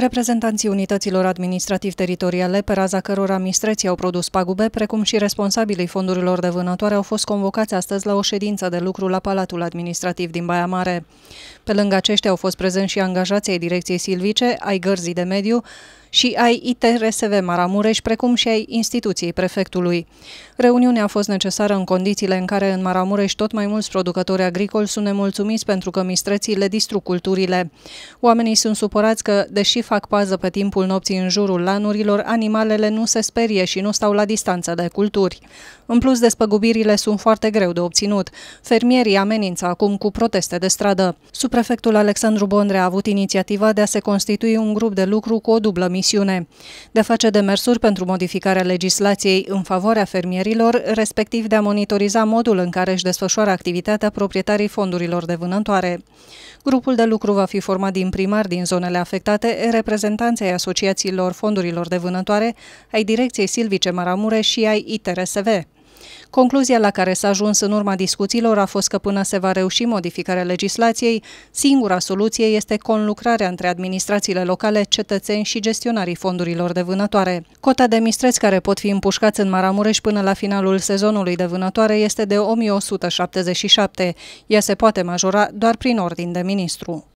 Reprezentanții unităților administrativ-teritoriale, pe raza cărora mistreții au produs pagube, precum și responsabilii fondurilor de vânătoare, au fost convocați astăzi la o ședință de lucru la Palatul Administrativ din Baia Mare. Pe lângă aceștia au fost prezenți și angajații ai Direcției Silvice, ai Gărzii de Mediu, și ai ITRSV Maramureș, precum și ai instituției prefectului. Reuniunea a fost necesară în condițiile în care în Maramureș tot mai mulți producători agricoli sunt nemulțumiți pentru că mistreții le distrug culturile. Oamenii sunt supărați că, deși fac pază pe timpul nopții în jurul lanurilor, animalele nu se sperie și nu stau la distanță de culturi. În plus, despăgubirile sunt foarte greu de obținut. Fermierii amenință acum cu proteste de stradă. Suprefectul Alexandru Bondre a avut inițiativa de a se constitui un grup de lucru cu o dublă misiune, de face demersuri pentru modificarea legislației în favoarea fermierilor, respectiv de a monitoriza modul în care își desfășoară activitatea proprietarii fondurilor de vânătoare. Grupul de lucru va fi format din primari din zonele afectate, reprezentanței asociațiilor fondurilor de vânătoare, ai Direcției Silvice Maramure și ai ITRSV. Concluzia la care s-a ajuns în urma discuțiilor a fost că până se va reuși modificarea legislației, singura soluție este conlucrarea între administrațiile locale, cetățeni și gestionarii fondurilor de vânătoare. Cota de mistreți care pot fi împușcați în Maramureș până la finalul sezonului de vânătoare este de 1177. Ea se poate majora doar prin ordin de ministru.